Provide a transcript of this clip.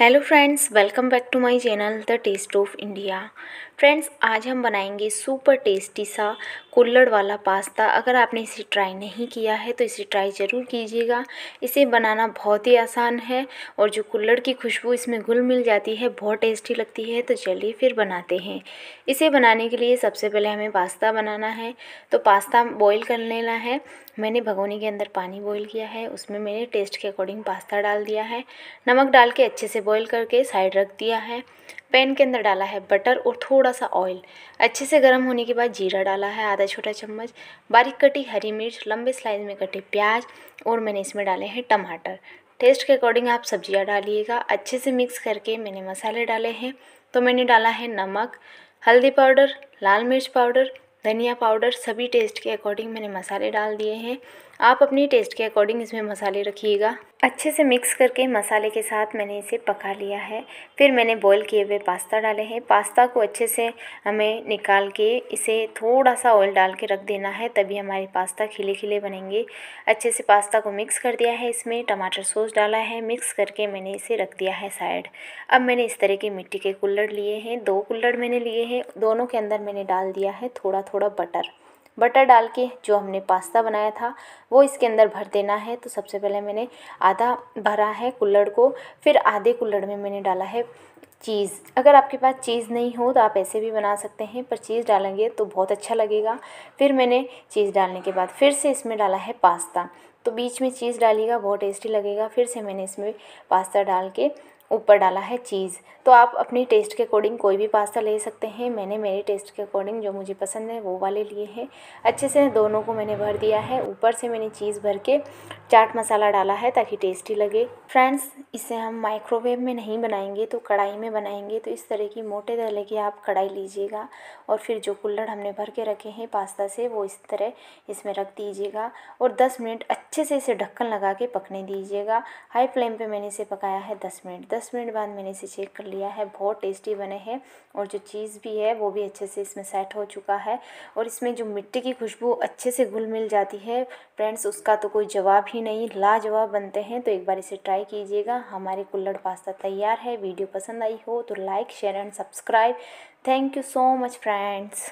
hello friends welcome back to my channel the taste of india friends आज हम बनाएंगे super tasty सा कुल्लड़ वाला पास्ता अगर आपने इसे ट्राई नहीं किया है तो इसे ट्राई ज़रूर कीजिएगा इसे बनाना बहुत ही आसान है और जो कुल्लड़ की खुशबू इसमें घुल मिल जाती है बहुत टेस्टी लगती है तो चलिए फिर बनाते हैं इसे बनाने के लिए सबसे पहले हमें पास्ता बनाना है तो पास्ता बॉयल कर लेना है मैंने भगोने के अंदर पानी बॉयल किया है उसमें मैंने टेस्ट के अकॉर्डिंग पास्ता डाल दिया है नमक डाल के अच्छे से बॉयल करके साइड रख दिया है पैन के अंदर डाला है बटर और थोड़ा सा ऑयल अच्छे से गर्म होने के बाद जीरा डाला है आधा छोटा चम्मच बारीक कटी हरी मिर्च लंबे स्लाइस में कटे प्याज और मैंने इसमें डाले हैं टमाटर टेस्ट के अकॉर्डिंग आप सब्जियां डालिएगा अच्छे से मिक्स करके मैंने मसाले डाले हैं तो मैंने डाला है नमक हल्दी पाउडर लाल मिर्च पाउडर धनिया पाउडर सभी टेस्ट के अकॉर्डिंग मैंने मसाले डाल दिए हैं आप अपनी टेस्ट के अकॉर्डिंग इसमें मसाले रखिएगा अच्छे से मिक्स करके मसाले के साथ मैंने इसे पका लिया है फिर मैंने बॉईल किए हुए पास्ता डाले हैं पास्ता को अच्छे से हमें निकाल के इसे थोड़ा सा ऑयल डाल के रख देना है तभी हमारे पास्ता खिले खिले बनेंगे अच्छे से पास्ता को मिक्स कर दिया है इसमें टमाटर सॉस डाला है मिक्स करके मैंने इसे रख दिया है साइड अब मैंने इस तरह के मिट्टी के कुल्लड़ लिए हैं दो कुल्लड़ मैंने लिए हैं दोनों के अंदर मैंने डाल दिया है थोड़ा थोड़ा बटर बटर डाल के जो हमने पास्ता बनाया था वो इसके अंदर भर देना है तो सबसे पहले मैंने आधा भरा है कुल्लड़ को फिर आधे कुल्लड़ में मैंने डाला है चीज़ अगर आपके पास चीज़ नहीं हो तो आप ऐसे भी बना सकते हैं पर चीज़ डालेंगे तो बहुत अच्छा लगेगा फिर मैंने चीज़ डालने के बाद फिर से इसमें डाला है पास्ता तो बीच में चीज़ डालिएगा बहुत टेस्टी लगेगा फिर से मैंने इसमें पास्ता डाल के ऊपर डाला है चीज़ तो आप अपनी टेस्ट के अकॉर्डिंग कोई भी पास्ता ले सकते हैं मैंने मेरे टेस्ट के अकॉर्डिंग जो मुझे पसंद है वो वाले लिए हैं अच्छे से दोनों को मैंने भर दिया है ऊपर से मैंने चीज़ भर के चाट मसाला डाला है ताकि टेस्टी लगे फ्रेंड्स इसे हम माइक्रोवेव में नहीं बनाएंगे तो कढ़ाई में बनाएंगे तो इस तरह की मोटे दले की आप कढ़ाई लीजिएगा और फिर जो कुल्लड़ हमने भर के रखे हैं पास्ता से वो इस तरह इसमें रख दीजिएगा और दस मिनट अच्छे से इसे ढक्कन लगा के पकने दीजिएगा हाई फ्लेम पर मैंने इसे पकाया है दस मिनट दस दस मिनट बाद मैंने इसे चेक कर लिया है बहुत टेस्टी बने हैं और जो चीज़ भी है वो भी अच्छे से इसमें सेट हो चुका है और इसमें जो मिट्टी की खुशबू अच्छे से घुल मिल जाती है फ्रेंड्स उसका तो कोई जवाब ही नहीं लाजवाब बनते हैं तो एक बार इसे ट्राई कीजिएगा हमारे कुल्लड़ पास्ता तैयार है वीडियो पसंद आई हो तो like share and subscribe thank you so much friends